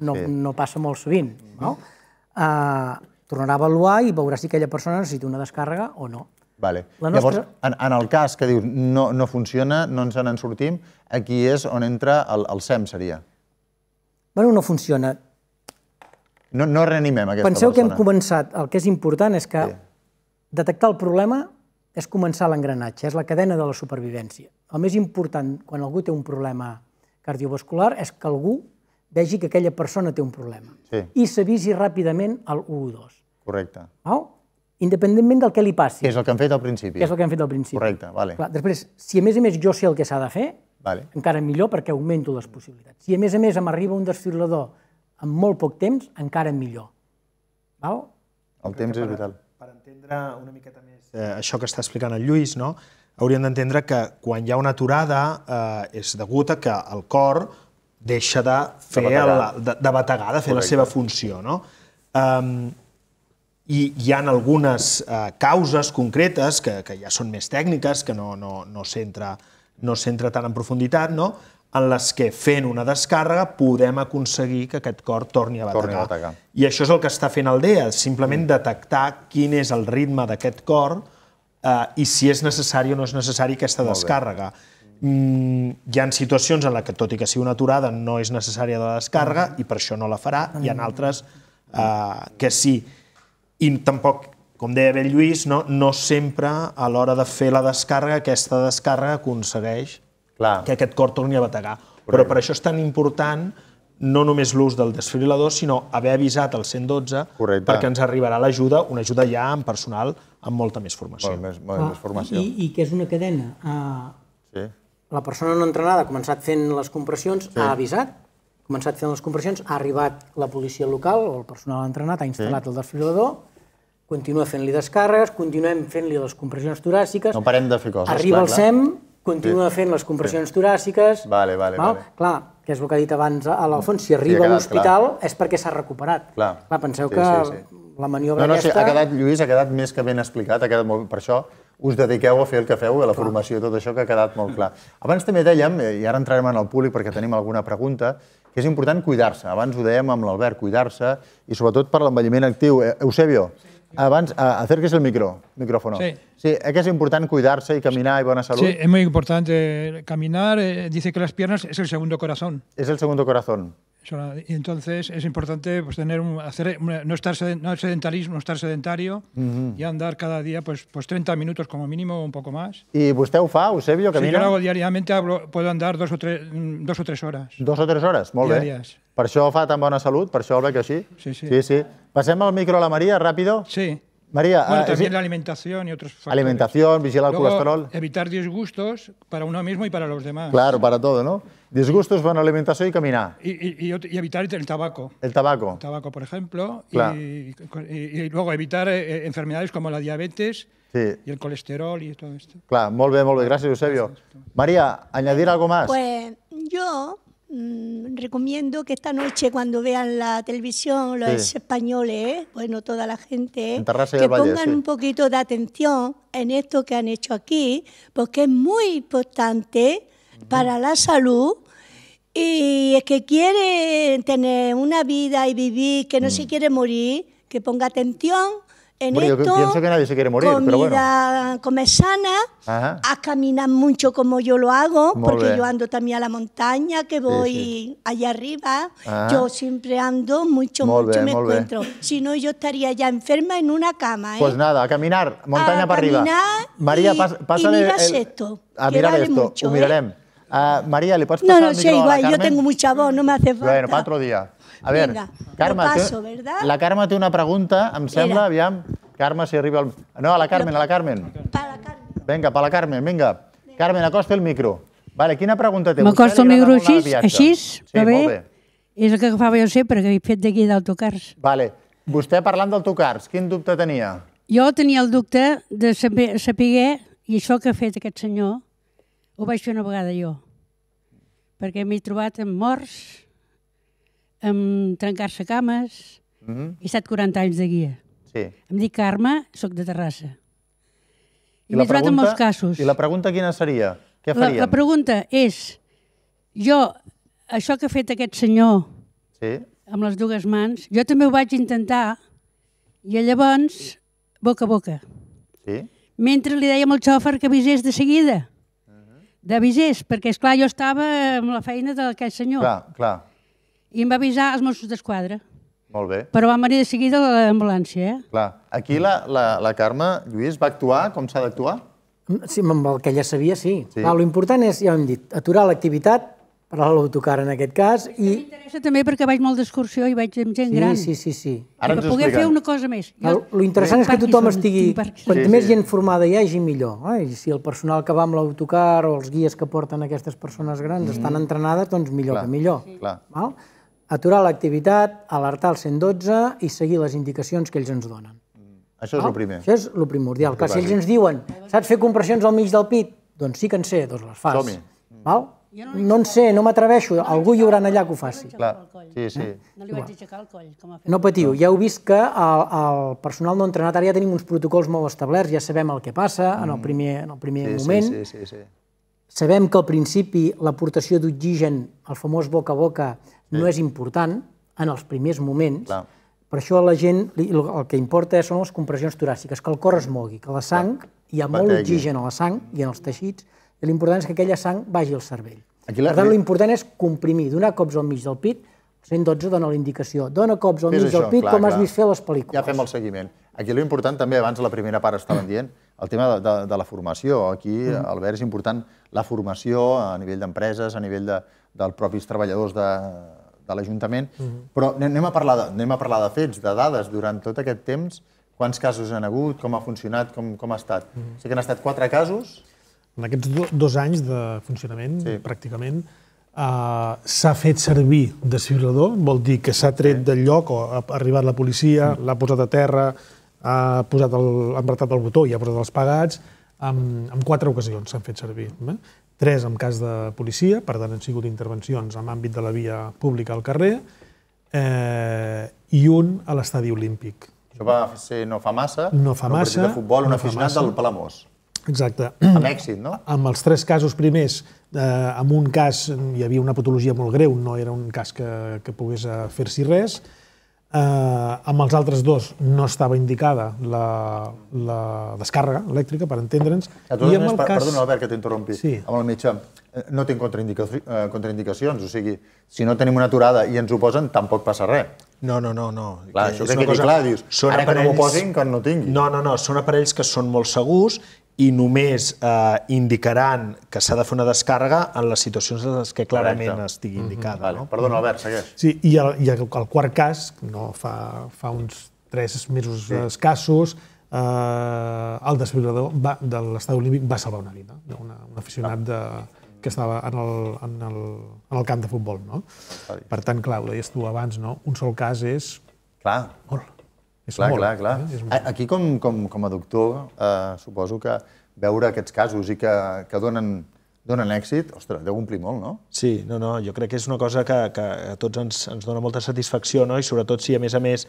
no, sí. no passa molt sovint. Mm -hmm. no? uh, tornarà a avaluar i veurà si aquella persona necessita una descàrrega o no. Vale. La nostra... Llavors, en, en el cas que dius no, no funciona, no ens en sortim, aquí és on entra el, el SEM, seria. Bueno, no funciona. No, no reanimem aquesta Penseu persona. Penseu que hem començat, el que és important és que sí Detectar el problema és començar l'engranatge, és la cadena de la supervivència. El més important quan algú té un problema cardiovascular és que algú vegi que aquella persona té un problema sí. i s'avisi ràpidament al 112. Correcte. Val? Independentment del que li passi. és el que han fet al principi. és el que han fet al principi. Correcte, vale. Clar, després, si a més a més jo sé el que s'ha de fer, vale. encara millor perquè augmento les possibilitats. Si a més a més em arriba un desfibrilador amb molt poc temps, encara millor. Val? El temps és vital una miqueta més eh, això que està explicant el Lluís, no? hauríem d'entendre que quan hi ha una aturada eh, és degut a que el cor deixa de fer de bategar, la, de, de, bategar, de fer Correcte. la seva funció. No? Um, i hi ha algunes eh, causes concretes que, que ja són més tècniques, que no, no, no s'entra no tant en profunditat, no? en les que fent una descàrrega podem aconseguir que aquest cor torni a batallar. I això és el que està fent el DEA, simplement mm. detectar quin és el ritme d'aquest cor eh, i si és necessari o no és necessari aquesta descàrrega. Mm, hi ha situacions en les que, tot i que sigui una aturada, no és necessària de la descàrrega mm. i per això no la farà, mm. hi ha mm. altres eh, que sí. I tampoc com deia ben Lluís, no, no sempre a l'hora de fer la descàrrega, aquesta descàrrega aconsegueix Clar. que aquest cor torni a bategar. Correcte. Però per això és tan important no només l'ús del desfibrilador, sinó haver avisat al 112 Correcte. perquè ens arribarà l'ajuda, una ajuda ja en personal amb molta més formació. Molt més, molt ah, més formació. I, I que és una cadena. Uh, sí. La persona no entrenada ha començat fent les compressions, sí. ha avisat, ha començat fent les compressions, ha arribat la policia local o el personal entrenat, ha instal·lat sí. el desfibrilador, continua fent-li descàrregues, continuem fent-li les compressions toràciques... No parem de fer coses, Arriba clar, el SEM, clar continua fent les compressions sí. toràciques... Vale, vale, val? vale. Clar, que és el que ha dit abans a l'Alfons, si arriba sí, a l'hospital és perquè s'ha recuperat. Clar, clar penseu sí, que sí, sí. la maniobra no, no, aquesta... Sí, ha quedat, Lluís, ha quedat més que ben explicat, ha quedat molt... Per això us dediqueu a fer el que feu, a la clar. formació, tot això que ha quedat molt clar. Abans també dèiem, eh, i ara entrarem en el públic perquè tenim alguna pregunta, que és important cuidar-se. Abans ho dèiem amb l'Albert, cuidar-se, i sobretot per l'envelliment actiu. Eh, Eusebio, sí. Abans, acerques el micro, micrófono. Sí. es que es importante cuidarse y caminar y buena salud. Sí, es muy importante eh, caminar. Eh, dice que las piernas es el segundo corazón. Es el segundo corazón. Y entonces es importante pues, tener un, hacer, eh, no estar no sedentarismo, estar sedentario y andar cada día pues, pues 30 minutos como mínimo o un poco más. ¿Y usted fa, Eusebio, camina? Sí, yo lo hago diariamente, puedo andar dos o, tres, mm, dos o tres horas. ¿Dos o tres horas? Muy bien. Per això fa tan bona salut, per això el veig així. Sí, sí. Passem Pasem el micro a la Maria, ràpido. Sí. Maria... bueno, eh, también la alimentación y otros factores. Alimentación, vigilar el colesterol. Evitar disgustos para uno mismo y para los demás. Claro, para todo, ¿no? Disgustos, buena alimentación y caminar. Y, y, y, evitar el tabaco. El tabaco. El tabaco, por ejemplo. Claro. Y, y, luego evitar eh, eh, enfermedades como la diabetes sí. y el colesterol y todo esto. Claro, muy bien, muy bien. Gracias, Eusebio. Gracias. María, ¿añadir algo más? Pues yo Mm, recomiendo que esta noche cuando vean la televisión los españoles, bueno, toda la gente, que pongan un poquito de atención en esto que han hecho aquí, porque es muy importante para la salud y es que quiere tener una vida y vivir, que no se mm. quiere morir, que ponga atención en esto, pienso que nadie se quiere morir, comida, pero bueno. Comer sana, a caminar mucho como yo lo hago, porque yo ando también a la montaña, que voy allá arriba. Yo siempre ando mucho, mucho me encuentro. Si no, yo estaría ya enferma en una cama. ¿eh? Pues nada, a caminar, montaña para arriba. María, Y esto. A ah, mirar esto, mucho, ¿eh? ah, María, ¿le puedes pasar no, no, igual, yo tengo mucha voz, no me hace falta. Bueno, para días. A veure, Vinga, Carme, passo, la Carme té una pregunta, em sembla, Era. aviam. Carme, si arriba... El... No, a la Carmen, a la Carmen. Per la Carmen. Vinga, pa la Carmen, vinga. Carmen, acosta el micro. Vale, quina pregunta té? M'acosta el micro així, així, sí, va bé? bé. És el que agafava jo sempre, que he fet d'aquí d'autocars. Vale. Vostè parlant d'autocars, quin dubte tenia? Jo tenia el dubte de saber, saber i això que ha fet aquest senyor, ho vaig fer una vegada jo, perquè m'he trobat amb morts, em trencar-se cames, mm -hmm. he estat 40 anys de guia. Sí. Em dic Carme, sóc de Terrassa. I, I m'he trobat en molts casos. I la pregunta quina seria? Què faríem? La, la pregunta és, jo, això que ha fet aquest senyor sí. amb les dues mans, jo també ho vaig intentar i llavors, boca a boca. Sí. Mentre li dèiem al xòfer que avisés de seguida. Uh mhm. -huh. D'avisés, perquè, és clar jo estava amb la feina d'aquest senyor. Clar, clar i em va avisar els Mossos d'Esquadra. Molt bé. Però va venir de seguida l'ambulància, eh? Clar. Aquí la, la, la Carme, Lluís, va actuar com s'ha d'actuar? Mm, sí, amb el que ella sabia, sí. sí. l'important és, ja ho hem dit, aturar l'activitat, per a l'autocar en aquest cas. I... M'interessa també perquè vaig molt d'excursió i vaig amb gent sí, gran. Sí, sí, sí. Ara que poder fer una cosa més. Jo... lo interessant sí. és que tothom estigui... Quant sí, més gent formada hi hagi, millor. Eh? I si el personal que va amb l'autocar o els guies que porten aquestes persones grans mm. estan entrenades, doncs millor Clar. que millor. Sí. Val? aturar l'activitat, alertar el 112 i seguir les indicacions que ells ens donen. Mm. Això és el primer. Això és el primordial. Que si ells ens diuen, saps fer compressions al mig del pit? Doncs sí que en sé, doncs les fas. Som-hi. Val? Jo no, no en sé, no m'atreveixo. No Algú hi haurà allà que ho faci. Sí, sí. No li vaig aixecar el coll. Com a no patiu, ja heu vist que el, el personal no entrenat ara ja tenim uns protocols molt establerts, ja sabem el que passa en el mm. primer, en el primer sí, moment. Sí, sí, sí, sí. Sabem que al principi l'aportació d'oxigen, el famós boca a boca, no és important en els primers moments, per això a la gent el que importa són les compressions toràciques, que el cor es mogui, que la sang, hi ha molt oxigen a la sang i en els teixits, i l'important és que aquella sang vagi al cervell. Aquí Per tant, l'important és comprimir, donar cops al mig del pit, 112 dona la indicació, dona cops al mig del pit, com has vist fer les pel·lícules. Ja fem el seguiment. Aquí l'important també, abans la primera part estaven dient, el tema de, la formació. Aquí, mm. Albert, és important la formació a nivell d'empreses, a nivell de, dels propis treballadors de, de l'Ajuntament, uh mhm. -huh. però anem a, parlar de, anem a parlar de fets, de dades, durant tot aquest temps, quants casos han hagut, com ha funcionat, com, com ha estat. Uh mhm. -huh. Sé que han estat quatre casos... En aquests do, dos anys de funcionament, sí. pràcticament, Uh, s'ha fet servir desfibrador, vol dir que s'ha tret sí. del lloc o ha arribat la policia, -huh. Mm. l'ha posat a terra, ha posat el, ha apretat el botó i ha posat els pagats, en, en quatre ocasions s'han fet servir. Eh? 3 en cas de policia, per tant han sigut intervencions en àmbit de la via pública al carrer, eh, i un a l'estadi olímpic. Això va ser no fa massa, no fa massa, un partit de futbol, un no aficionat del Palamós. Exacte. Amb èxit, no? Amb els tres casos primers, eh, en un cas hi havia una patologia molt greu, no era un cas que, que pogués fer-s'hi res, Eh, amb els altres dos no estava indicada la, la descàrrega elèctrica, per entendre'ns. I amb el per, cas... Perdona, Albert, que t'interrompi. Sí. Amb el mitjà, eh, no tinc contraindica... Eh, contraindicacions, o sigui, si no tenim una aturada i ens ho posen, tampoc passa res. No, no, no. no. Clar, que això que quedi cosa... clar, dius, són ara aparells... que no m'ho posin, que no tingui. No, no, no, són aparells que són molt segurs i només eh, indicaran que s'ha de fer una descàrrega en les situacions en les que clarament Correcte. estigui mhm. indicada. Mm -hmm. vale. no? Perdona, Albert, segueix. Sí, i el, i el, el quart cas, no, fa, fa uns tres mesos sí. escassos, eh, el desfibrador va, de l'estat olímpic va salvar una vida, no? una, un aficionat ah. de, que estava en el, en el, en el camp de futbol. No? Per tant, clar, ho deies tu abans, no? un sol cas és... Clar. Molt. És clar, molt, clar, clar. Eh? És molt... Aquí, com, com, com a doctor, eh, suposo que veure aquests casos i que, que donen, donen èxit, ostres, deu omplir molt, no? Sí, no, no, jo crec que és una cosa que, que a tots ens, ens dona molta satisfacció, no? i sobretot si, a més a més,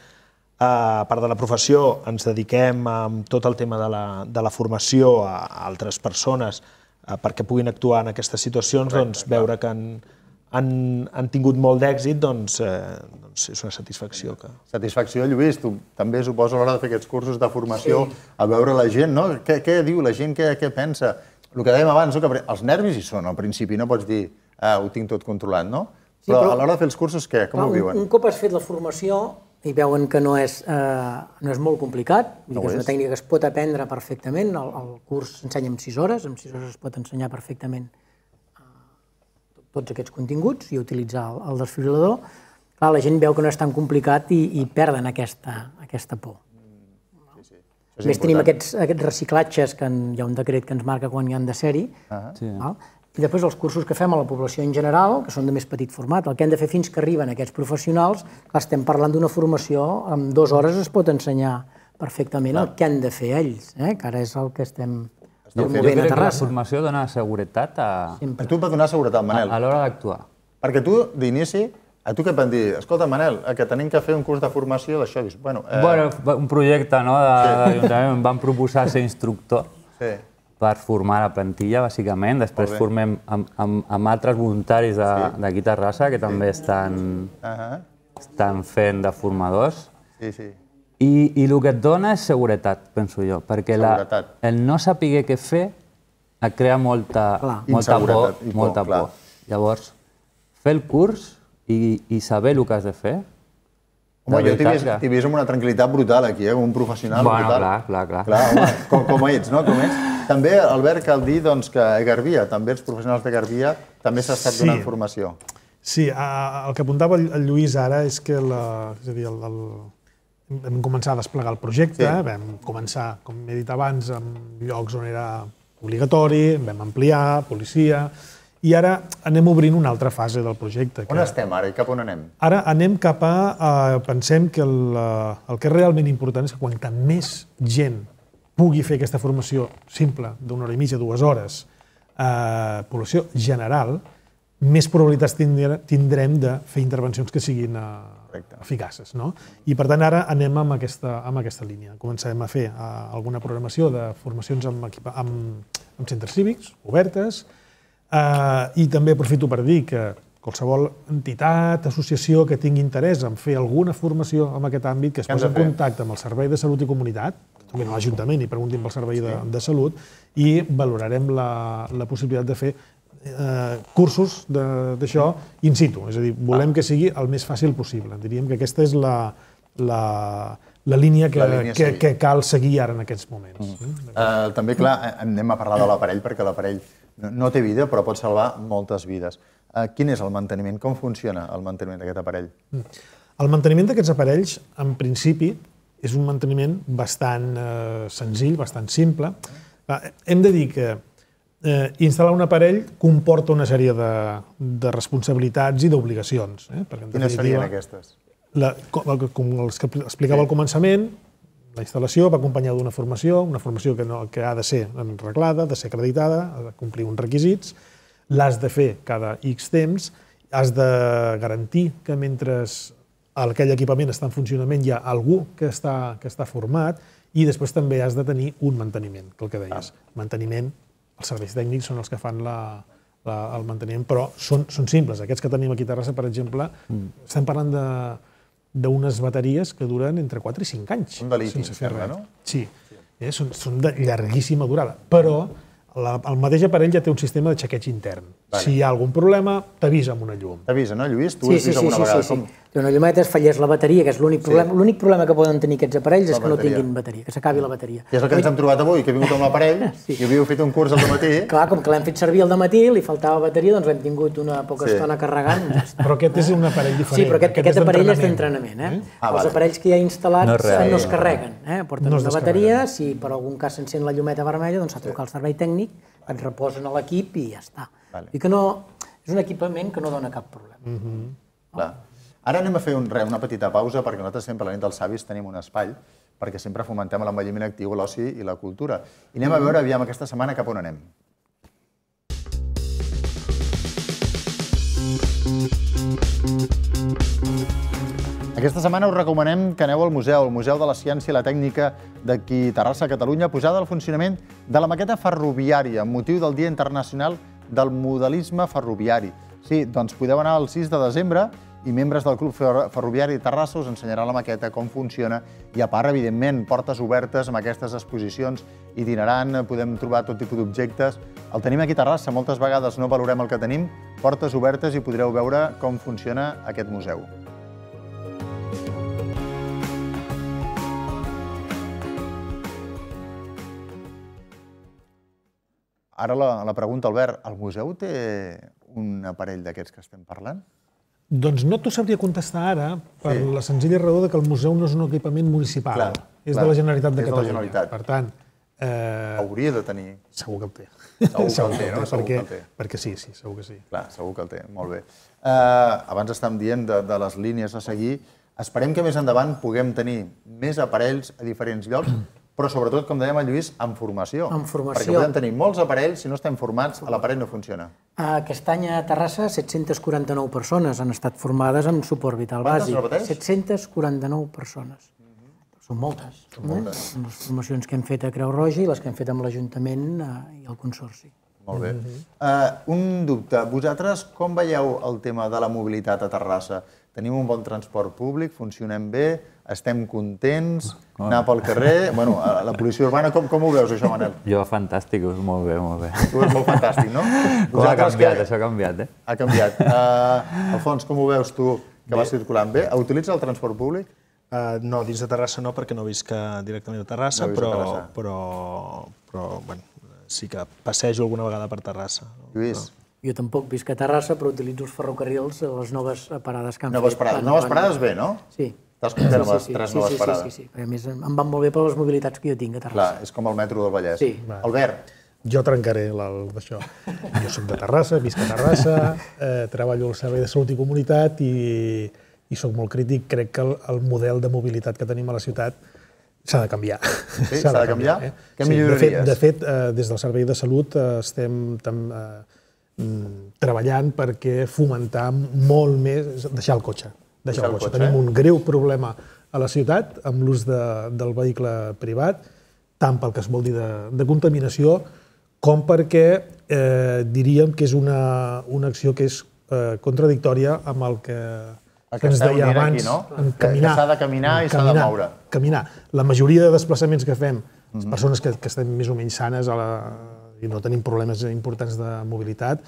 a part de la professió, ens dediquem a tot el tema de la, de la formació a, altres persones a, eh, perquè puguin actuar en aquestes situacions, Correcte, doncs veure clar. que en, han, han tingut molt d'èxit, doncs, eh, doncs és una satisfacció. Que... Satisfacció, Lluís, tu també suposo a l'hora de fer aquests cursos de formació, sí. a veure la gent, no? Què, què diu la gent, què, què pensa? El que dèiem abans, no? que els nervis hi són, al principi no pots dir ah, ho tinc tot controlat, no? Sí, però, però a l'hora de fer els cursos, què? Com clar, ho viuen? Un, un cop has fet la formació i veuen que no és, eh, no és molt complicat, no que és, és una tècnica que es pot aprendre perfectament, el, el curs s'ensenya en 6 hores, en 6 hores es pot ensenyar perfectament tots aquests continguts i utilitzar el, el desfibrilador, clar, la gent veu que no és tan complicat i, i perden aquesta, aquesta por. És Més tenim aquests, aquests reciclatges, que en, hi ha un decret que ens marca quan hi han de ser-hi, uh ah. -huh. sí. i després els cursos que fem a la població en general, que són de més petit format, el que hem de fer fins que arriben aquests professionals, clar, estem parlant d'una formació, en dues hores es pot ensenyar perfectament clar. el que han de fer ells, eh? que ara és el que estem esteu jo, jo crec que la formació dona seguretat a... Sempre. A tu et va donar seguretat, Manel. A, a l'hora d'actuar. Perquè tu, d'inici, a tu què et van dir? Escolta, Manel, eh, que tenim que fer un curs de formació d'això. bueno, eh... bueno, un projecte no, de, sí. em van proposar ser instructor sí. per formar la plantilla, bàsicament. Després formem amb, amb, amb altres voluntaris d'aquí sí. Terrassa, que també sí. estan, uh -huh. estan fent de formadors. Sí, sí. I, I el que et dona és seguretat, penso jo, perquè la, el no saber què fer et crea molta, clar. molta por. por molta clar. por. Llavors, fer el curs i, i saber el que has de fer... Home, jo t'hi vist, que... vist amb una tranquil·litat brutal aquí, eh? com un professional bueno, brutal. Clar, clar, clar. clar home, com, com ets, no? Com ets. També, Albert, cal dir doncs, que a Garbia, també els professionals de Garbia, també s'ha estat sí. donant formació. Sí, el que apuntava el Lluís ara és que la, és a dir, el, el, vam començar a desplegar el projecte, sí. vam començar, com he dit abans, amb llocs on era obligatori, vam ampliar, policia, i ara anem obrint una altra fase del projecte. On que... estem ara i cap on anem? Ara anem cap a... Eh, pensem que el, eh, el que és realment important és que quanta més gent pugui fer aquesta formació simple d'una hora i mitja, dues hores, eh, població general, més probabilitats tindrem de fer intervencions que siguin A, eh, Perfecte. eficaces. No? I per tant ara anem amb aquesta, amb aquesta línia. Comencem a fer a, eh, alguna programació de formacions amb, equipa, amb, amb centres cívics, obertes, eh, i també aprofito per dir que qualsevol entitat, associació que tingui interès en fer alguna formació en aquest àmbit, que es posi en contacte amb el Servei de Salut i Comunitat, que a l'Ajuntament i preguntin pel Servei sí. de, de Salut, i valorarem la, la possibilitat de fer eh, cursos d'això in situ, és a dir, volem ah. que sigui el més fàcil possible. Diríem que aquesta és la, la, la línia que, la línia que, que cal seguir ara en aquests moments. Mm. Uh, eh, també, clar, anem a parlar de l'aparell, perquè l'aparell no, té vida, però pot salvar moltes vides. Uh, eh, quin és el manteniment? Com funciona el manteniment d'aquest aparell? Mm. El manteniment d'aquests aparells, en principi, és un manteniment bastant eh, senzill, bastant simple. Hem de dir que eh, instal·lar un aparell comporta una sèrie de, de responsabilitats i d'obligacions. Eh? Perquè, en Quines serien aquestes? La, com, com els que explicava sí. al començament, la instal·lació va acompanyada d'una formació, una formació que, no, que ha de ser enreglada, de ser acreditada, ha de complir uns requisits, l'has de fer cada X temps, has de garantir que mentre aquell equipament està en funcionament hi ha algú que està, que està format i després també has de tenir un manteniment, que el que deies, ah. manteniment els serveis tècnics són els que fan la, la, el manteniment, però són, són simples. Aquests que tenim aquí a Terrassa, per exemple, mm. estem parlant de d'unes bateries que duren entre 4 i 5 anys. Un deliti, sense fer res. no? Sí, eh? són, són de llarguíssima durada, però la, el mateix aparell ja té un sistema de xequeig intern. Vale. Si hi ha algun problema, t'avisa amb una llum. T'avisa, no, Lluís? Tu sí, has sí, vist sí, alguna sí, vegada sí, com... Sí. llumeta es fallés la bateria, que és l'únic problema. L'únic problema que poden tenir aquests aparells la és que bateria. no tinguin bateria, que s'acabi la bateria. I és el que ens hem trobat avui, que he vingut amb l'aparell sí. i havíeu fet un curs al matí. Clar, com que l'hem fet servir al matí, li faltava bateria, doncs l'hem tingut una poca sí. estona carregant. Però aquest és un aparell diferent. Sí, però aquest, aquest, aquest aparell és d'entrenament. Eh? eh? Ah, Els aparells que hi ha instal·lats no, real, no es carreguen. Eh? Porten no una bateria, si per algun cas s'encén la llumeta vermella, doncs s'ha de trucar al servei tècnic, et reposen a l'equip i ja està. Vale. I que no... És un equipament que no dona cap problema. Mm -hmm. no? Clar. Ara anem a fer un, re, una petita pausa, perquè nosaltres sempre a la nit dels savis tenim un espai perquè sempre fomentem l'envelliment actiu, l'oci i la cultura. I anem a mm-hmm. veure, aviam, aquesta setmana cap on anem. Aquesta setmana us recomanem que aneu al museu, el Museu de la Ciència i la Tècnica d'aquí Terrassa, Catalunya, posada al funcionament de la maqueta ferroviària amb motiu del Dia Internacional de del modelisme ferroviari. Sí, doncs podeu anar el 6 de desembre i membres del Club Ferroviari de Terrassa us ensenyarà la maqueta, com funciona, i a part, evidentment, portes obertes amb aquestes exposicions itinerant, podem trobar tot tipus d'objectes. El tenim aquí a Terrassa, moltes vegades no valorem el que tenim, portes obertes i podreu veure com funciona aquest museu. Ara la, la pregunta, Albert, el museu té un aparell d'aquests que estem parlant? Doncs no t'ho sabria contestar ara per sí. la senzilla raó de que el museu no és un equipament municipal. Clar, és clar, de la Generalitat de és Catalunya. De la Generalitat. Per tant, Eh... Hauria de tenir. Segur que el té. Segur, segur que el té, no? Segur perquè, que el té. Perquè sí, sí, segur que sí. Clar, segur que el té, molt bé. Eh, abans estàvem dient de, de les línies a seguir. Esperem que més endavant puguem tenir més aparells a diferents llocs però sobretot, com dèiem a Lluís, en formació. En formació. Perquè podem tenir molts aparells, si no estem formats, l'aparell no funciona. Aquest any a Terrassa, 749 persones han estat formades amb suport vital bàsic. Quantes 749 persones. Mm -hmm. Són moltes. Són moltes. Eh? Les formacions que hem fet a Creu Roja i les que hem fet amb l'Ajuntament eh, i el Consorci. Molt bé. Mm -hmm. uh, un dubte. Vosaltres com veieu el tema de la mobilitat a Terrassa? tenim un bon transport públic, funcionem bé, estem contents, ah, anar pel carrer... Bueno, a la policia urbana, com, com ho veus, això, Manel? Jo, fantàstic, és molt bé, molt bé. Tu és molt fantàstic, no? Com ha canviat, que... això ha canviat, eh? Ha canviat. Uh, Alfons, com ho veus tu, que va vas circulant bé? Utilitza el transport públic? Uh, no, dins de Terrassa no, perquè no visc uh, directament a Terrassa, no però, a Terrassa. però, però, bueno, sí que passejo alguna vegada per Terrassa. Lluís, jo tampoc visc a Terrassa, però utilitzo els ferrocarrils a les noves eh, parades que han noves fet. Parades, noves parades bé, no? Sí. T'has comptat sí, sí, les sí, tres sí, noves sí, parades. Sí, sí, sí. A més, em van molt bé per les mobilitats que jo tinc a Terrassa. Clar, és com el metro del Vallès. Sí. Albert, jo trencaré d'això. Jo sóc de Terrassa, visc a Terrassa, eh, treballo al Servei de Salut i Comunitat i, i sóc molt crític. Crec que el, el model de mobilitat que tenim a la ciutat s'ha de canviar. S'ha sí, de, de canviar? canviar eh? Què sí, milloraries? De fet, de fet eh, des del Servei de Salut eh, estem... Tam, eh, Mm, treballant perquè fomentar molt més, deixar el cotxe. Deixar, deixar el, cotxe. el cotxe. Tenim un greu problema a la ciutat amb l'ús de, del vehicle privat, tant pel que es vol dir de, de contaminació, com perquè eh, diríem que és una, una acció que és eh, contradictòria amb el que, el que ens deia abans, aquí, no? en caminar. S'ha de caminar i s'ha de moure. Caminar. La majoria de desplaçaments que fem, les mhm. persones que, que estem més o menys sanes a la, i no tenim problemes importants de mobilitat,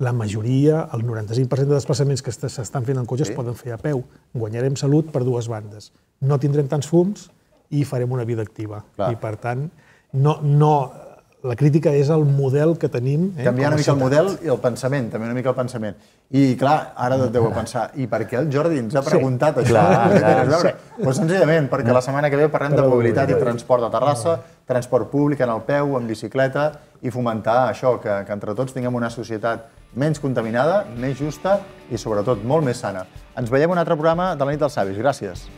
la majoria, el 95% de desplaçaments que s'estan fent en cotxe sí. es poden fer a peu. Guanyarem salut per dues bandes. No tindrem tants fums i farem una vida activa. Clar. I, per tant, no, no, la crítica és el model que tenim. Eh, Canviar una mica el model i el pensament, també una mica el pensament. I, clar, ara et deu pensar, i per què el Jordi ens ha preguntat sí. això? Clar, clar, doncs Pues senzillament, perquè la setmana que ve parlem de mobilitat i transport de Terrassa, transport públic en el peu, en bicicleta, i fomentar això, que, que entre tots tinguem una societat menys contaminada, més justa i, sobretot, molt més sana. Ens veiem en un altre programa de la nit dels savis. Gràcies.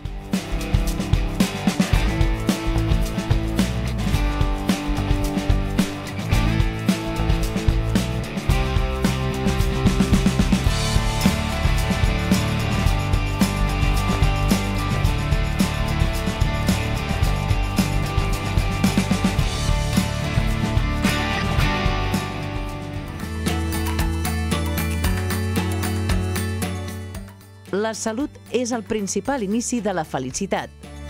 La salut és el principal inici de la felicitat.